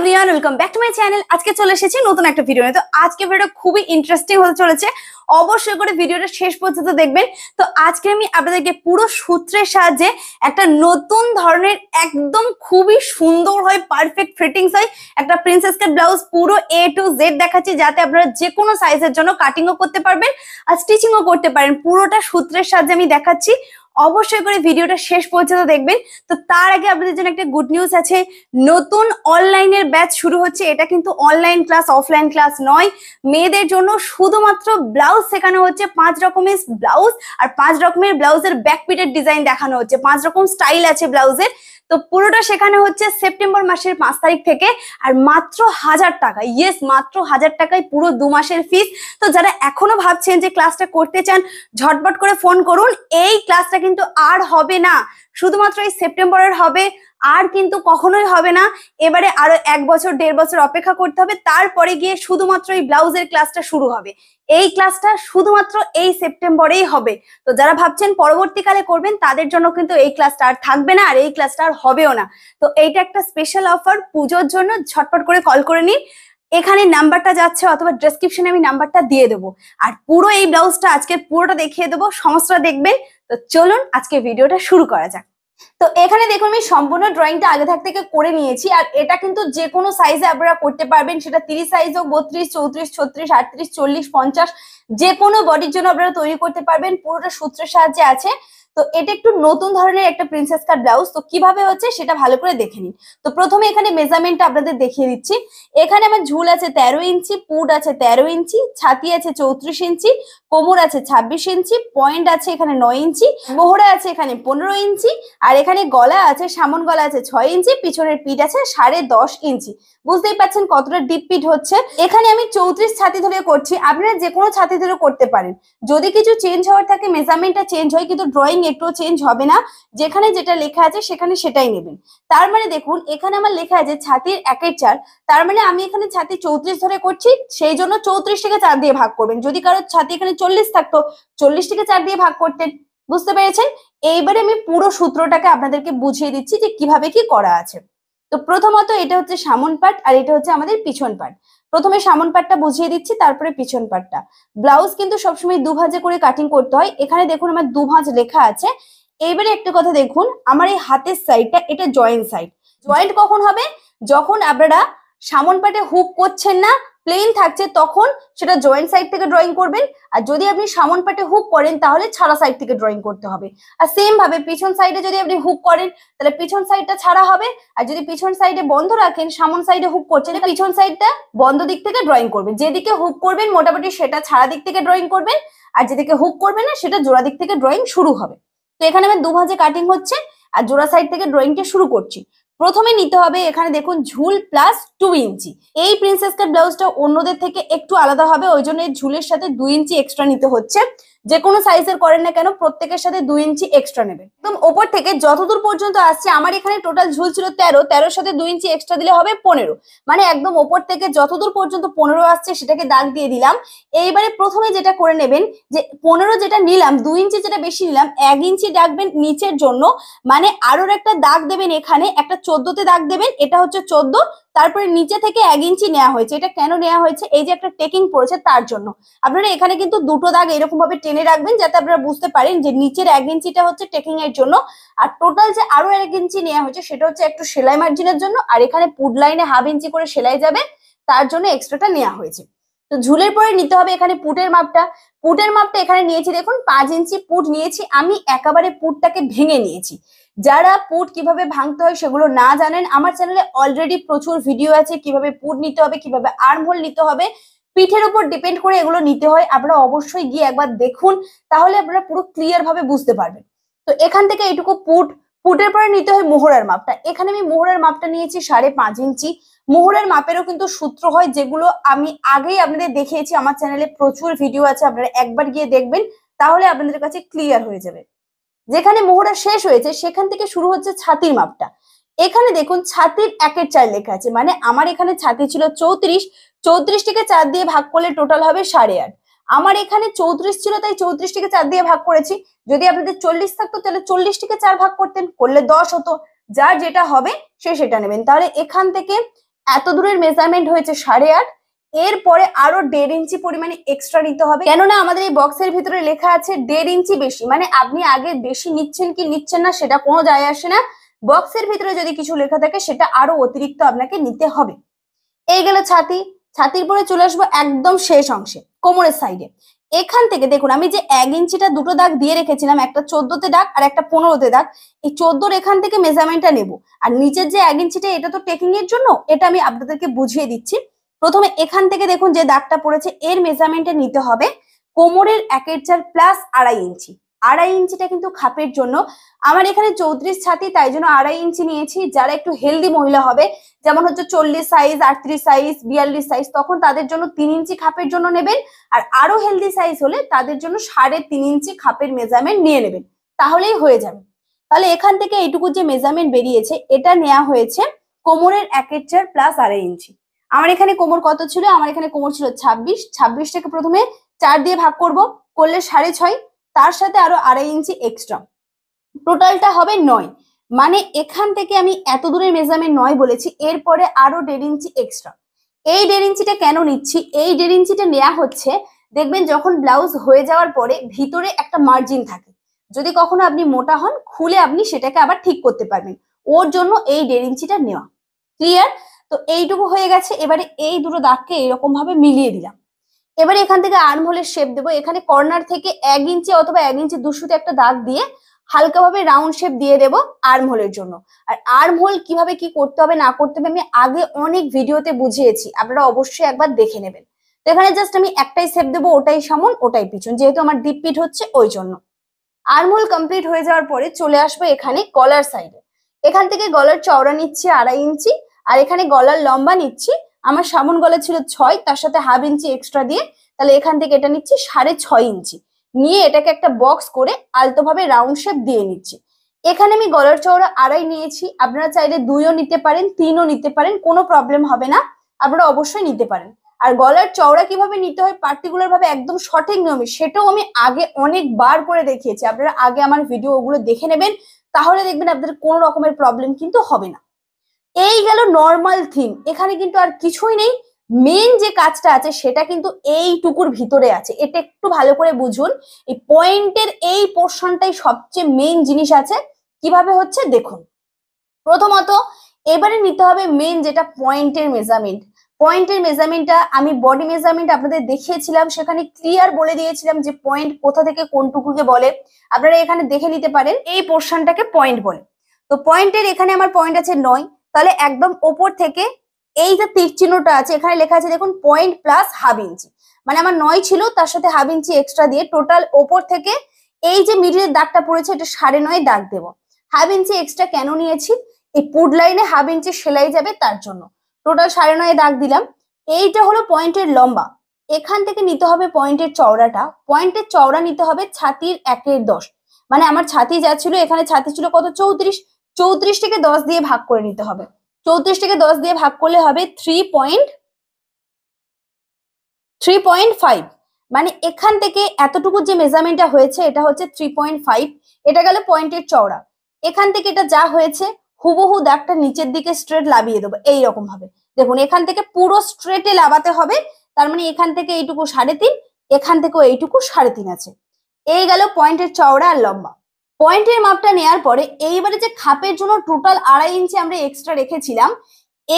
everyone welcome back to my channel আজকে চলে এসেছি নতুন একটা ভিডিও নিয়ে তো আজকে ভিডিও খুবই ইন্টারেস্টিং হতে চলেছে অবশ্যই করে ভিডিওটা শেষ পর্যন্ত দেখবেন তো আজকে আমি আপনাদেরকে পুরো সূত্রের সাহায্যে একটা নতুন ধরনের একদম খুবই সুন্দর হয় পারফেক্ট ফিটিংস হয় একটা প্রিন্সেস ব্লাউজ পুরো এ টু জেড দেখাচ্ছি যাতে আপনারা যে কোনো সাইজের জন্য কাটিংও করতে পারবেন আর স্টিচিংও করতে পারেন পুরোটা সূত্রের সাহায্যে আমি দেখাচ্ছি অবশ্যই করে ভিডিওটা শেষ পর্যন্ত দেখবেন তো তার আগে আপনাদের জন্য একটা গুড নিউজ আছে নতুন অনলাইনের ব্যাচ শুরু হচ্ছে এটা কিন্তু অনলাইন ক্লাস অফলাইন ক্লাস নয় মেয়েদের জন্য শুধুমাত্র ব্লাউজ শেখানো হচ্ছে পাঁচ রকমের ব্লাউজ আর পাঁচ রকমের ব্লাউজের ব্যাকপিটের ডিজাইন দেখানো হচ্ছে পাঁচ রকম স্টাইল আছে ব্লাউজের তো পুরোটা সেখানে হচ্ছে সেপ্টেম্বর মাসের পাঁচ তারিখ থেকে আর মাত্র হাজার টাকা ইয়েস মাত্র হাজার টাকায় পুরো দু মাসের ফিস তো যারা এখনো ভাবছেন যে ক্লাসটা করতে চান ঝটপট করে ফোন করুন এই ক্লাসটা কিন্তু আর হবে না শুধুমাত্র এই সেপ্টেম্বরের হবে আর কিন্তু কখনোই হবে না এবারে আরো এক বছর দেড় বছর অপেক্ষা করতে হবে তারপরে গিয়ে শুধুমাত্র এই ব্লাউজের ক্লাসটা শুরু হবে এই ক্লাসটা শুধুমাত্র এই সেপ্টেম্বরেই হবে তো যারা ভাবছেন পরবর্তীকালে করবেন তাদের জন্য কিন্তু এই ক্লাসটা আর থাকবে না আর এই ক্লাসটা আর হবেও না তো এইটা একটা স্পেশাল অফার পুজোর জন্য ঝটপট করে কল করে নিন এখানে নাম্বারটা যাচ্ছে অথবা ডিসক্রিপশনে আমি নাম্বারটা দিয়ে দেবো আর পুরো এই ব্লাউজটা আজকে পুরোটা দেখিয়ে দেবো সমস্তটা দেখবেন তো চলুন আজকে ভিডিওটা শুরু করা যাক তো এখানে দেখুন আমি সম্পূর্ণ ড্রয়িংটা আগে থাক থেকে করে নিয়েছি আর এটা কিন্তু যে কোনো সাইজে আপনারা করতে পারবেন সেটা তিরিশ সাইজ হোক বত্রিশ চৌত্রিশ ছত্রিশ আটত্রিশ চল্লিশ পঞ্চাশ যে কোনো বডির জন্য আপনারা তৈরি করতে পারবেন পুরোটা সূত্রের সাহায্যে আছে তো এটা একটু নতুন ধরনের একটা প্রিন্সেস কাট ব্লাউজ তো কিভাবে হচ্ছে সেটা ভালো করে দেখে নিন তো প্রথমে এখানে মেজারমেন্টটা আপনাদের দেখিয়ে দিচ্ছি এখানে আমার ঝুল আছে তেরো ইঞ্চি পুট আছে তেরো ইঞ্চি ছাতি আছে চৌত্রিশ ইঞ্চি কোমর আছে ছাব্বিশ ইঞ্চি পয়েন্ট আছে এখানে নয় ইঞ্চি মোহরা আছে এখানে পনেরো ইঞ্চি আর এখানে এখানে গলা আছে সামন গলা আছে ছয় ইঞ্চি পিছনের পিঠ আছে সাড়ে দশ ইঞ্চি বুঝতেই পাচ্ছেন কতটা ডিপ পিঠ হচ্ছে এখানে আমি চৌত্রিশ ছাতি ধরে করছি আপনারা যে কোনো ছাতি ধরে করতে পারেন যদি কিছু চেঞ্জ হওয়ার থাকে মেজারমেন্টটা চেঞ্জ হয় কিন্তু ড্রয়িং একটুও চেঞ্জ হবে না যেখানে যেটা লেখা আছে সেখানে সেটাই নেবেন তার মানে দেখুন এখানে আমার লেখা আছে ছাতির একের চার তার মানে আমি এখানে ছাতি চৌত্রিশ ধরে করছি সেই জন্য চৌত্রিশটিকে চার দিয়ে ভাগ করবেন যদি কারোর ছাতি এখানে চল্লিশ থাকতো চল্লিশটিকে চার দিয়ে ভাগ করতেন বুঝতে পেরেছেন এইবারে আমি পুরো সূত্রটাকে আপনাদেরকে বুঝিয়ে দিচ্ছি যে কিভাবে কি করা আছে তো প্রথমত এটা হচ্ছে সামন পাট আর এটা হচ্ছে আমাদের পিছন পাট প্রথমে সামন পাটটা বুঝিয়ে দিচ্ছি তারপরে পিছন পাটটা ব্লাউজ কিন্তু সবসময় দুভাজে করে কাটিং করতে হয় এখানে দেখুন আমার দুভাজ লেখা আছে এইবারে একটা কথা দেখুন আমার এই হাতের সাইডটা এটা জয়েন্ট সাইড জয়েন্ট কখন হবে যখন আপনারা সামন পাটে হুক করছেন না প্লেন থাকছে তখন সেটা জয়েন্ট সাইড থেকে ড্রয়িং করবেন আর যদি আপনি সামন পাটে হুক করেন তাহলে ছাড়া সাইড থেকে ড্রয়িং করতে হবে আর সেম ভাবে পিছন সাইডে যদি আপনি হুক করেন তাহলে পিছন সাইডটা ছাড়া হবে আর যদি পিছন সাইডে বন্ধ রাখেন সামন সাইডে হুক করছেন পিছন সাইডটা বন্ধ দিক থেকে ড্রয়িং করবেন যেদিকে হুক করবেন মোটামুটি সেটা ছাড়া দিক থেকে ড্রয়িং করবেন আর যেদিকে হুক করবেন না সেটা জোড়া দিক থেকে ড্রয়িং শুরু হবে তো এখানে আমার দুভাজে কাটিং হচ্ছে আর জোড়া সাইড থেকে ড্রয়িংটা শুরু করছি প্রথমে নিতে হবে এখানে দেখুন ঝুল প্লাস টু ইঞ্চি এই প্রিন্সেস কাট ব্লাউজটা অন্যদের থেকে একটু আলাদা হবে ওই জন্য ঝুলের সাথে দু ইঞ্চি এক্সট্রা নিতে হচ্ছে যে কোনো সাইজের করেন না কেন প্রত্যেকের সাথে দুই ইঞ্চি এক্সট্রা নেবেন একদম ওপর থেকে যতদূর পর্যন্ত আসছে আমার এখানে টোটাল ঝুল ছিল তেরো তেরোর সাথে দুই ইঞ্চি এক্সট্রা দিলে হবে পনেরো মানে একদম ওপর থেকে যতদূর পর্যন্ত পনেরো আসছে সেটাকে দাগ দিয়ে দিলাম এইবারে প্রথমে যেটা করে নেবেন যে পনেরো যেটা নিলাম দুই ইঞ্চি যেটা বেশি নিলাম এক ইঞ্চি ডাকবেন নিচের জন্য মানে আরো একটা দাগ দেবেন এখানে একটা চোদ্দতে দাগ দেবেন এটা হচ্ছে চোদ্দ তারপরে নিচে থেকে এক ইঞ্চি নেওয়া হয়েছে এটা কেন নেওয়া হয়েছে এই যে একটা টেকিং পড়েছে তার জন্য আপনারা এখানে কিন্তু দুটো দাগ এরকম ভাবে টেনে রাখবেন যাতে আপনারা বুঝতে পারেন যে নিচের এক ইঞ্চিটা হচ্ছে টেকিং এর জন্য আর টোটাল যে আরো এক ইঞ্চি নেওয়া হয়েছে সেটা হচ্ছে একটু সেলাই মার্জিনের জন্য আর এখানে পুড লাইনে হাফ ইঞ্চি করে সেলাই যাবে তার জন্য এক্সট্রাটা নেওয়া হয়েছে তো ঝুলের পরে নিতে হবে এখানে পুটের মাপটা পুটের মাপটা এখানে নিয়েছি দেখুন পাঁচ ইঞ্চি পুট নিয়েছি আমি একেবারে পুটটাকে ভেঙে নিয়েছি যারা পুট কিভাবে ভাঙতে হয় সেগুলো না জানেন আমার চ্যানেলে অলরেডি প্রচুর ভিডিও আছে কিভাবে পুট নিতে হবে কিভাবে আর্ম হোল নিতে হবে পিঠের উপর ডিপেন্ড করে এগুলো নিতে হয় আপনারা অবশ্যই গিয়ে একবার দেখুন তাহলে আপনারা পুরো ক্লিয়ার ভাবে বুঝতে পারবেন তো এখান থেকে এইটুকু পুট পুটের পরে নিতে হয় মোহরার মাপটা এখানে আমি মোহরার মাপটা নিয়েছি সাড়ে পাঁচ ইঞ্চি মোহরের মাপেরও কিন্তু সূত্র হয় যেগুলো আমি আগেই আপনাদের দেখিয়েছি আমার চ্যানেলে প্রচুর ভিডিও আছে আপনারা একবার গিয়ে দেখবেন তাহলে আপনাদের কাছে ক্লিয়ার হয়ে যাবে যেখানে মোহরা শেষ হয়েছে সেখান থেকে শুরু হচ্ছে ছাতির মাপটা এখানে দেখুন ছাতির একের চার লেখা আছে মানে আমার এখানে ছাতি ছিল চৌত্রিশ চৌত্রিশটিকে চার দিয়ে ভাগ করলে টোটাল হবে সাড়ে আট আমার এখানে চৌত্রিশ ছিল তাই চৌত্রিশটিকে চার দিয়ে ভাগ করেছি যদি আপনাদের চল্লিশ থাকতো তাহলে চল্লিশটিকে চার ভাগ করতেন করলে দশ হতো যার যেটা হবে সে সেটা নেবেন তাহলে এখান থেকে এত দূরের মেজারমেন্ট হয়েছে সাড়ে আট এরপরে আরো দেড় ইঞ্চি পরিমাণে এক্সট্রা নিতে হবে কেননা আমাদের এই বক্সের ভিতরে লেখা আছে দেড় ইঞ্চি বেশি মানে আপনি আগে বেশি নিচ্ছেন কি নিচ্ছেন না সেটা কোনো যায় আসে না বক্সের ভিতরে যদি কিছু লেখা থাকে সেটা আরো অতিরিক্ত আপনাকে নিতে হবে এই গেল ছাতি ছাতির পরে চলে আসবো একদম শেষ অংশে কোমরের সাইডে এখান থেকে দেখুন আমি যে এক ইঞ্চিটা দুটো দাগ দিয়ে রেখেছিলাম একটা চোদ্দতে দাগ আর একটা পনেরোতে দাগ এই চোদ্দোর এখান থেকে মেজারমেন্টটা নেব আর নিচের যে এক ইঞ্চিটা এটা তো টেকিং এর জন্য এটা আমি আপনাদেরকে বুঝিয়ে দিচ্ছি প্রথমে এখান থেকে দেখুন যে দাগটা পড়েছে এর মেজারমেন্টে নিতে হবে কোমরের একের চার প্লাস আড়াই ইঞ্চি আড়াই ইঞ্চিটা কিন্তু খাপের জন্য আমার এখানে চৌত্রিশ ছাতি তাই জন্য আড়াই ইঞ্চি নিয়েছি যারা একটু হেলদি মহিলা হবে যেমন হচ্ছে চল্লিশ সাইজ আটত্রিশ সাইজ বিয়াল্লিশ সাইজ তখন তাদের জন্য তিন ইঞ্চি খাপের জন্য নেবেন আর আরো হেলদি সাইজ হলে তাদের জন্য সাড়ে তিন ইঞ্চি খাপের মেজারমেন্ট নিয়ে নেবেন তাহলেই হয়ে যাবে তাহলে এখান থেকে এইটুকু যে মেজারমেন্ট বেরিয়েছে এটা নেওয়া হয়েছে কোমরের একের চার প্লাস আড়াই ইঞ্চি আমার এখানে কোমর কত ছিল আমার এখানে কোমর ছিল ছাব্বিশ ছাব্বিশটাকে প্রথমে চার দিয়ে ভাগ করব করলে সাড়ে ছয় তার সাথে আরো আড়াই ইঞ্চি এক্সট্রা টোটালটা হবে নয় মানে এখান থেকে আমি এত দূরের মেজারমেন্ট নয় বলেছি এরপরে আরো দেড় ইঞ্চি এক্সট্রা এই দেড় ইঞ্চিটা কেন নিচ্ছি এই দেড় ইঞ্চিটা নেওয়া হচ্ছে দেখবেন যখন ব্লাউজ হয়ে যাওয়ার পরে ভিতরে একটা মার্জিন থাকে যদি কখনো আপনি মোটা হন খুলে আপনি সেটাকে আবার ঠিক করতে পারবেন ওর জন্য এই দেড় ইঞ্চিটা নেওয়া ক্লিয়ার তো এইটুকু হয়ে গেছে এবারে এই দুটো দাগকে এরকম ভাবে মিলিয়ে দিলাম এবারে এখান থেকে আর্ম হোলের শেপ দেবো এখানে কর্নার থেকে এক ইঞ্চি অথবা এক ইঞ্চি দুশোতে একটা দাগ দিয়ে হালকাভাবে রাউন্ড শেপ দিয়ে দেবো আর্ম হোলের জন্য আর আর্ম হোল কিভাবে কি করতে হবে না করতে হবে আমি আগে অনেক ভিডিওতে বুঝিয়েছি আপনারা অবশ্যই একবার দেখে নেবেন তো এখানে জাস্ট আমি একটাই শেপ দেবো ওটাই সামন ওটাই পিছন যেহেতু আমার ডিপ পিঠ হচ্ছে ওই জন্য আর্ম হোল কমপ্লিট হয়ে যাওয়ার পরে চলে আসবো এখানে গলার সাইডে এখান থেকে গলার চওড়া নিচ্ছে আড়াই ইঞ্চি আর এখানে গলার লম্বা নিচ্ছি আমার সামন গলা ছিল ছয় তার সাথে হাফ ইঞ্চি এক্সট্রা দিয়ে তাহলে এখান থেকে এটা নিচ্ছি সাড়ে ছয় ইঞ্চি নিয়ে এটাকে একটা বক্স করে আলতোভাবে রাউন্ড শেপ দিয়ে নিচ্ছি এখানে আমি গলার চওড়া আড়াই নিয়েছি আপনারা চাইলে দুইও নিতে পারেন তিনও নিতে পারেন কোনো প্রবলেম হবে না আপনারা অবশ্যই নিতে পারেন আর গলার চওড়া কিভাবে নিতে হয় পার্টিকুলার ভাবে একদম সঠিক নিয়মে সেটাও আমি আগে অনেক বার করে দেখিয়েছি আপনারা আগে আমার ভিডিও ওগুলো দেখে নেবেন তাহলে দেখবেন আপনাদের কোনো রকমের প্রবলেম কিন্তু হবে না এই গেল নর্মাল থিম এখানে কিন্তু আর কিছুই নেই মেন যে কাজটা আছে সেটা কিন্তু এইটুকুর ভিতরে আছে এটা একটু ভালো করে বুঝুন এই পয়েন্টের এই পোর্শনটাই সবচেয়ে মেন জিনিস আছে কিভাবে হচ্ছে দেখুন প্রথমত এবারে নিতে হবে মেন যেটা পয়েন্টের মেজারমেন্ট পয়েন্টের মেজারমেন্টটা আমি বডি মেজারমেন্ট আপনাদের দেখিয়েছিলাম সেখানে ক্লিয়ার বলে দিয়েছিলাম যে পয়েন্ট কোথা থেকে কোনটুকুকে বলে আপনারা এখানে দেখে নিতে পারেন এই পোর্শনটাকে পয়েন্ট বলে তো পয়েন্টের এখানে আমার পয়েন্ট আছে নয় তাহলে একদম ওপর থেকে এই যে তীর চিহ্নটা আছে এখানে লেখা আছে দেখুন পয়েন্ট প্লাস হাফ ইঞ্চি মানে আমার নয় ছিল তার সাথে হাফ ইঞ্চি এক্সট্রা দিয়ে টোটাল ওপর থেকে এই যে মিডিলের দাগটা পড়েছে এটা সাড়ে নয় দাগ দেব হাফ ইঞ্চি এক্সট্রা কেন নিয়েছি এই পুড লাইনে হাফ ইঞ্চি সেলাই যাবে তার জন্য টোটাল সাড়ে নয় দাগ দিলাম এইটা হলো পয়েন্টের লম্বা এখান থেকে নিতে হবে পয়েন্টের চওড়াটা পয়েন্টের চওড়া নিতে হবে ছাতির একের দশ মানে আমার ছাতি যা ছিল এখানে ছাতি ছিল কত চৌত্রিশ চৌত্রিশটিকে দশ দিয়ে ভাগ করে নিতে হবে চৌত্রিশটিকে দশ দিয়ে ভাগ করলে হবে three point three point five মানে এখান থেকে এতটুকু যে মেজারমেন্টটা হয়েছে এটা হচ্ছে থ্রি পয়েন্ট ফাইভ এটা গেল পয়েন্টের চওড়া এখান থেকে এটা যা হয়েছে হুবহু দাগটা নিচের দিকে স্ট্রেট লাভিয়ে দেবো এইরকম ভাবে দেখুন এখান থেকে পুরো স্ট্রেটে লাভাতে হবে তার মানে এখান থেকে এইটুকু সাড়ে তিন এখান থেকেও এইটুকু সাড়ে তিন আছে এই গেল পয়েন্টের চওড়া আর লম্বা পয়েন্টের মাপটা নেয়ার পরে এইবারে যে খাপের জন্য টোটাল আড়াই ইঞ্চি আমরা এক্সট্রা রেখেছিলাম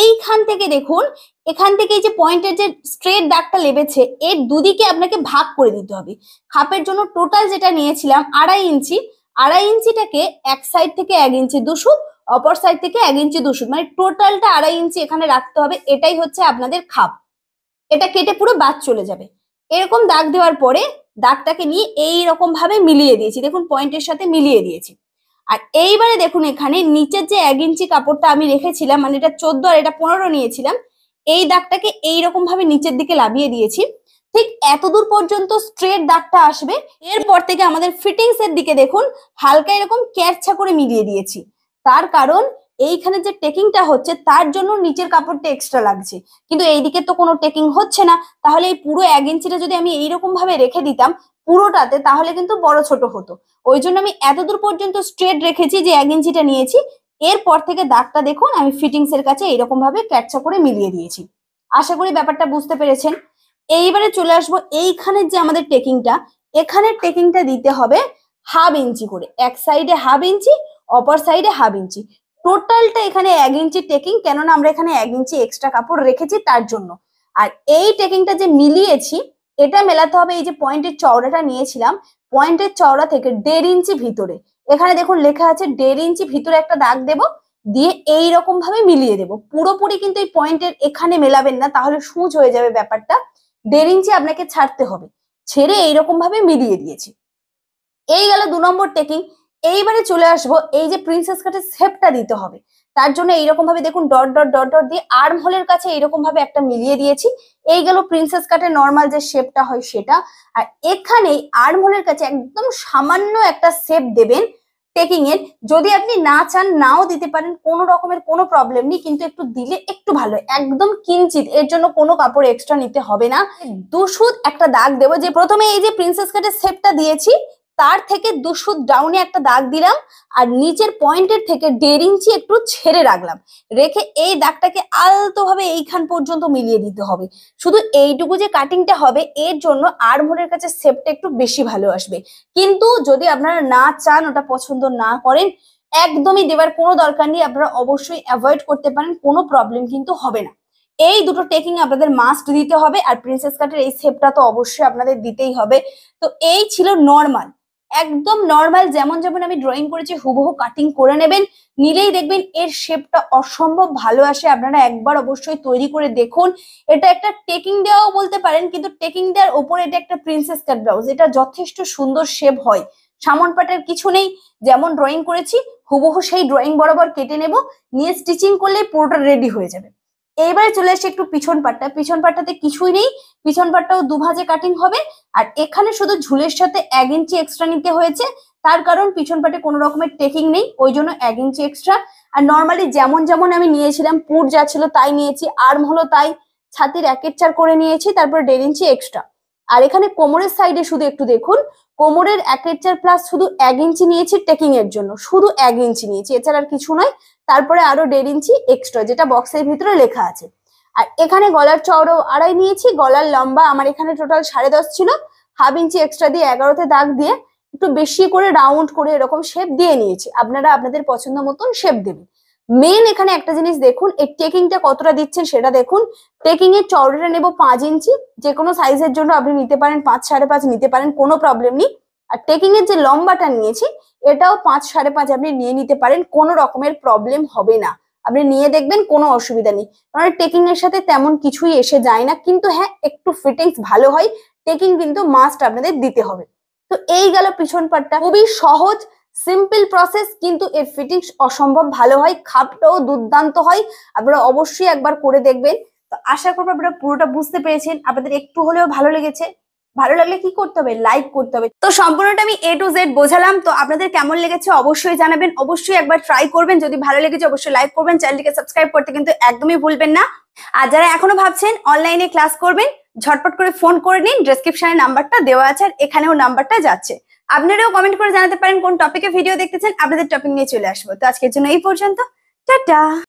এইখান থেকে দেখুন এখান থেকে এই যে পয়েন্টের যে স্ট্রেট দাগটা লেবেছে এর দুদিকে আপনাকে ভাগ করে দিতে হবে খাপের জন্য টোটাল যেটা নিয়েছিলাম আড়াই ইঞ্চি আড়াই ইঞ্চিটাকে এক সাইড থেকে এক ইঞ্চি দুশো অপর সাইড থেকে এক ইঞ্চি দুশো মানে টোটালটা আড়াই ইঞ্চি এখানে রাখতে হবে এটাই হচ্ছে আপনাদের খাপ এটা কেটে পুরো বাদ চলে যাবে এরকম দাগ দেওয়ার পরে দাগটাকে নিয়ে এই রকম ভাবে মিলিয়ে দিয়েছি দেখুন পয়েন্টের সাথে মিলিয়ে দিয়েছি আর এইবারে দেখুন এখানে নিচের যে এক ইঞ্চি কাপড়টা আমি রেখেছিলাম মানে এটা চোদ্দ আর এটা পনেরো নিয়েছিলাম এই দাগটাকে এই রকম ভাবে নিচের দিকে লাভিয়ে দিয়েছি ঠিক এতদূর পর্যন্ত স্ট্রেট দাগটা আসবে এরপর থেকে আমাদের ফিটিংস এর দিকে দেখুন হালকা এরকম ক্যারছা করে মিলিয়ে দিয়েছি তার কারণ এইখানে যে টেকিংটা হচ্ছে তার জন্য নিচের কাপড়টা এক্সট্রা লাগছে কিন্তু এইদিকে তো কোনো টেকিং হচ্ছে না তাহলে এই পুরো এক ইঞ্চিটা যদি আমি এইরকম ভাবে রেখে দিতাম পুরোটাতে তাহলে কিন্তু বড় ছোট হতো ওই জন্য আমি এতদূর পর্যন্ত স্ট্রেট রেখেছি যে এক ইঞ্চিটা নিয়েছি এরপর থেকে দাগটা দেখুন আমি ফিটিংস এর কাছে এইরকমভাবে ভাবে ক্যাটচা করে মিলিয়ে দিয়েছি আশা করি ব্যাপারটা বুঝতে পেরেছেন এইবারে চলে আসবো এইখানের যে আমাদের টেকিংটা এখানের টেকিংটা দিতে হবে হাফ ইঞ্চি করে এক সাইডে হাফ ইঞ্চি অপর সাইডে হাফ ইঞ্চি টোটালটা এখানে এক ইঞ্চি টেকিং কেননা আমরা এখানে এক ইঞ্চি এক্সট্রা কাপড় রেখেছি তার জন্য আর এই টেকিংটা যে মিলিয়েছি এটা মেলাতে হবে এই যে পয়েন্টের চওড়াটা নিয়েছিলাম পয়েন্টের চওড়া থেকে দেড় ইঞ্চি ভিতরে এখানে দেখুন লেখা আছে দেড় ইঞ্চি ভিতরে একটা দাগ দেব দিয়ে এই রকম ভাবে মিলিয়ে দেব পুরোপুরি কিন্তু এই পয়েন্টের এখানে মেলাবেন না তাহলে সুচ হয়ে যাবে ব্যাপারটা দেড় ইঞ্চি আপনাকে ছাড়তে হবে ছেড়ে এইরকম ভাবে মিলিয়ে দিয়েছি এই গেল দু নম্বর টেকিং এইবারে চলে আসবো এই যে প্রিন্সেস কাটের শেপটা দিতে হবে তার জন্য এইরকম ভাবে দেখুন ডট ডট ডট ডট দিয়ে আর্ম হোলের কাছে এইরকম ভাবে একটা মিলিয়ে দিয়েছি এই গেল প্রিন্সেস কাটের নর্মাল যে শেপটা হয় সেটা আর এখানে আর্ম হোলের কাছে একদম সামান্য একটা শেপ দেবেন টেকিং এর যদি আপনি না চান নাও দিতে পারেন কোনো রকমের কোনো প্রবলেম নেই কিন্তু একটু দিলে একটু ভালো একদম কিঞ্চিত এর জন্য কোনো কাপড় এক্সট্রা নিতে হবে না দুশুদ একটা দাগ দেবো যে প্রথমে এই যে প্রিন্সেস কাটের শেপটা দিয়েছি তার থেকে দুশো ডাউনে একটা দাগ দিলাম আর নিচের পয়েন্টের থেকে দেড় ইঞ্চি একটু ছেড়ে রাখলাম রেখে এই দাগটাকে আলতোভাবে এইখান পর্যন্ত মিলিয়ে দিতে হবে শুধু এইটুকু যে কাটিংটা হবে এর জন্য আর্মহোলের কাছে সেপটা একটু বেশি ভালো আসবে কিন্তু যদি আপনারা না চান ওটা পছন্দ না করেন একদমই দেওয়ার কোনো দরকার নেই আপনারা অবশ্যই অ্যাভয়েড করতে পারেন কোনো প্রবলেম কিন্তু হবে না এই দুটো টেকিং আপনাদের মাস্ট দিতে হবে আর প্রিন্সেস কাটের এই সেপটা তো অবশ্যই আপনাদের দিতেই হবে তো এই ছিল নর্মাল একদম নর্মাল যেমন যেমন আমি ড্রয়িং করেছি হুবহু কাটিং করে নেবেন নিলেই দেখবেন এর শেপটা অসম্ভব ভালো আসে আপনারা একবার অবশ্যই তৈরি করে দেখুন এটা একটা টেকিং দেওয়াও বলতে পারেন কিন্তু টেকিং দেওয়ার ওপরে এটা একটা প্রিন্সেস কাট ব্লাউজ এটা যথেষ্ট সুন্দর শেপ হয় সামন পাটের কিছু নেই যেমন ড্রয়িং করেছি হুবহু সেই ড্রয়িং বরাবর কেটে নেব নিয়ে স্টিচিং করলেই পুরোটা রেডি হয়ে যাবে এইবারে চলে আসছে একটু পিছন পাটটা পিছন পাটটাতে কিছুই নেই পিছন পাটটাও দুভাজে কাটিং হবে আর এখানে শুধু ঝুলের সাথে এক ইঞ্চি এক্সট্রা নিতে হয়েছে তার কারণ পিছন পাটে কোনো রকমের টেকিং নেই ওই জন্য এক ইঞ্চি এক্সট্রা আর নর্মালি যেমন যেমন আমি নিয়েছিলাম পুর যা ছিল তাই নিয়েছি আর্ম হলো তাই ছাতির একের চার করে নিয়েছি তারপর দেড় ইঞ্চি এক্সট্রা আর এখানে কোমরের সাইডে শুধু একটু দেখুন কোমরের এক প্লাস শুধু এক ইঞ্চি নিয়েছি টেকিং এর জন্য শুধু এক ইঞ্চি নিয়েছি এছাড়া আর কিছু নয় তারপরে আরো দেড় ইঞ্চি এক্সট্রা যেটা বক্সের ভিতরে লেখা আছে আর এখানে গলার চওড়াও আড়াই নিয়েছি গলার লম্বা আমার এখানে টোটাল সাড়ে দশ ছিল হাফ ইঞ্চি এক্সট্রা দিয়ে এগারোতে দাগ দিয়ে একটু বেশি করে রাউন্ড করে এরকম শেপ দিয়ে নিয়েছি আপনারা আপনাদের পছন্দ মতন শেপ দেবেন মেন এখানে একটা জিনিস দেখুন এই টেকিংটা কতটা দিচ্ছেন সেটা দেখুন টেকিং এর চওড়াটা নেব পাঁচ ইঞ্চি যে কোনো সাইজের জন্য আপনি নিতে পারেন পাঁচ সাড়ে পাঁচ নিতে পারেন কোনো প্রবলেম নেই আর টেকিং এর যে লম্বাটা নিয়েছি এটাও পাঁচ সাড়ে পাঁচ আপনি নিয়ে নিতে পারেন কোনো রকমের প্রবলেম হবে না আপনি নিয়ে দেখবেন কোনো অসুবিধা নেই কারণ টেকিং এর সাথে তেমন কিছুই এসে যায় না কিন্তু হ্যাঁ একটু ফিটিংস ভালো হয় টেকিং কিন্তু মাস্ট আপনাদের দিতে হবে তো এই গেল পিছন পাটটা খুবই সহজ সিম্পল প্রসেস কিন্তু এর ফিটিংস অসম্ভব ভালো হয় খাপটাও দুর্দান্ত হয় আপনারা অবশ্যই একবার করে দেখবেন তো আশা করবো আপনারা পুরোটা বুঝতে পেরেছেন আপনাদের একটু হলেও ভালো লেগেছে ভালো লাগলে কি করতে হবে লাইক করতে হবে তো সম্পূর্ণটা আমি এ টু জেড বোঝালাম তো আপনাদের কেমন লেগেছে অবশ্যই জানাবেন অবশ্যই একবার ট্রাই করবেন যদি ভালো লেগেছে অবশ্যই লাইক করবেন চ্যানেলটিকে সাবস্ক্রাইব করতে কিন্তু একদমই ভুলবেন না আর যারা এখনো ভাবছেন অনলাইনে ক্লাস করবেন ঝটপট করে ফোন করে নিন ডেসক্রিপশনে নাম্বারটা দেওয়া আছে আর এখানেও নাম্বারটা যাচ্ছে আপনারাও কমেন্ট করে জানাতে পারেন কোন টপিকে ভিডিও দেখতে চান আপনাদের টপিক নিয়ে চলে আসবো তো আজকের জন্য এই পর্যন্ত টাটা